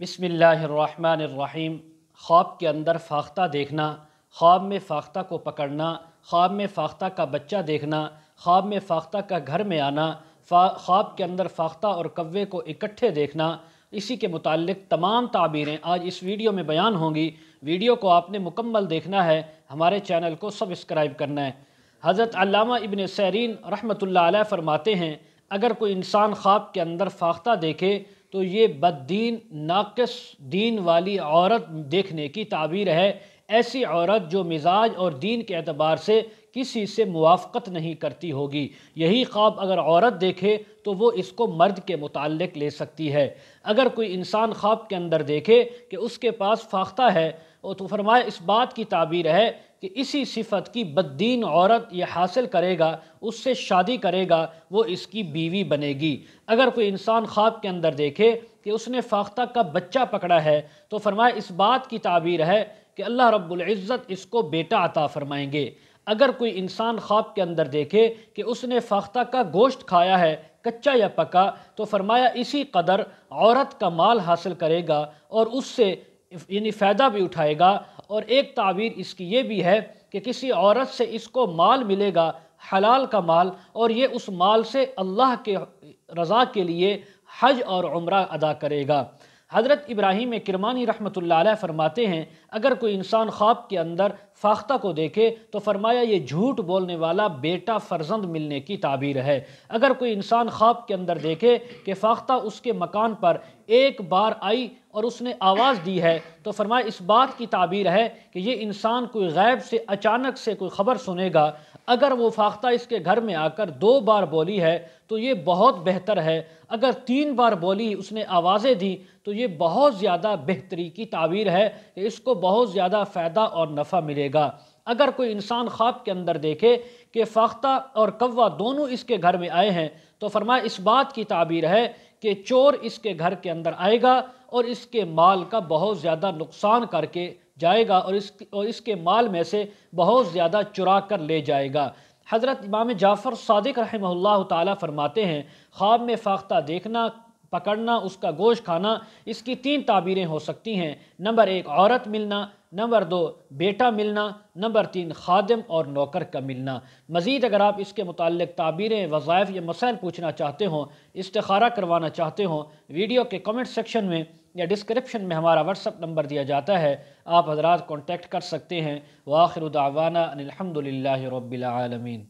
बिसमीम ख्वाब के अंदर फाख्ता देखना ख्वाब में फाख्ता को पकड़ना ख्वाब में फाख्ता का बच्चा देखना ख्वाब में फाख्ता का घर में आना ख्वाब के अंदर फाख्ता और कव्वे को इकट्ठे देखना इसी के मुतालिक तमाम ताबीरें आज इस वीडियो में बयान होंगी वीडियो को आपने मुकम्मल देखना है हमारे चैनल को सब्सक्राइब करना है हज़रत अल्लामा इबन सैरीन रहमतुल्लाह अलैह फरमाते हैं अगर कोई इंसान ख्वाब के अंदर फाख्ता देखे तो ये बददीन नाकस दीन वाली औरत देखने की ताबीर है ऐसी औरत जो मिजाज और दीन के अतबार से किसी से मुआफ़त नहीं करती होगी यही ख्वाब अगर औरत देखे तो वो इसको मर्द के मुतक़ ले सकती है अगर कोई इंसान ख्वाब के अंदर देखे कि उसके पास फाख्ता है तो फरमाए इस बात की ताबीर है कि इसी सिफत की बद्दीन औरत यह हासिल करेगा उससे शादी करेगा वो इसकी बीवी बनेगी अगर कोई इंसान ख्वाब के अंदर देखे कि उसने फाख्ता का बच्चा पकड़ा है तो फरमाए इस बात की ताबीर है कि अल्लाह रब्ज़त इसको बेटा अता फ़रमाएंगे अगर कोई इंसान ख्वाब के अंदर देखे कि उसने फाख्ता का गोश्त खाया है कच्चा या पका तो फरमाया इसी कदर औरत का माल हासिल करेगा और उससे यानी फ़ायदा भी उठाएगा और एक तावीर इसकी ये भी है कि किसी औरत से इसको माल मिलेगा हलाल का माल और ये उस माल से अल्लाह के रज़ा के लिए हज और उम्र अदा करेगा हज़रत इब्राहिम किरमानी रहमतुल्लाह फरमाते हैं अगर कोई इंसान ख्वाब के अंदर फाख्ता को देखे तो फरमाया ये झूठ बोलने वाला बेटा फर्जंद मिलने की ताबीर है अगर कोई इंसान ख्वाब के अंदर देखे कि फाख्ता उसके मकान पर एक बार आई और उसने आवाज़ दी है तो फरमाया इस बात की ताबीर है कि ये इंसान कोई गैब से अचानक से कोई ख़बर सुनेगा अगर वो फाख्ता इसके घर में आकर दो बार बोली है तो ये बहुत बेहतर है अगर तीन बार बोली उसने आवाज़ें दी तो ये बहुत ज़्यादा बेहतरी की तावीर है कि इसको बहुत ज़्यादा फ़ायदा और नफ़ा मिलेगा अगर कोई इंसान ख्वाब के अंदर देखे कि फाख्ता और कौवा दोनों इसके घर में आए हैं तो फरमाए इस बात की ताबीर है कि चोर इसके घर के अंदर आएगा और इसके माल का बहुत ज़्यादा नुकसान करके जाएगा और इस और इसके माल में से बहुत ज़्यादा चुरा कर ले जाएगा हज़रत इमाम जाफ़र सदक रहमल्ला ताली फरमाते हैं ख्वाब में फाख्ता देखना पकड़ना उसका गोश्त खाना इसकी तीन ताबीरें हो सकती हैं नंबर एक औरत मिलना नंबर दो बेटा मिलना नंबर तीन खादम और नौकर का मिलना मज़ीद अगर आप इसके मतलब ताबीरें वज़ायफ़ या मसाइल पूछना चाहते हों इस्तारा करवाना चाहते हों वीडियो के कमेंट सेक्शन में या डिस्क्रिप्शन में हमारा व्हाट्सअप नंबर दिया जाता है आप हजरात कॉन्टैक्ट कर सकते हैं वाखिर दावाना अनिलहमदिल्ला रबीआलमीन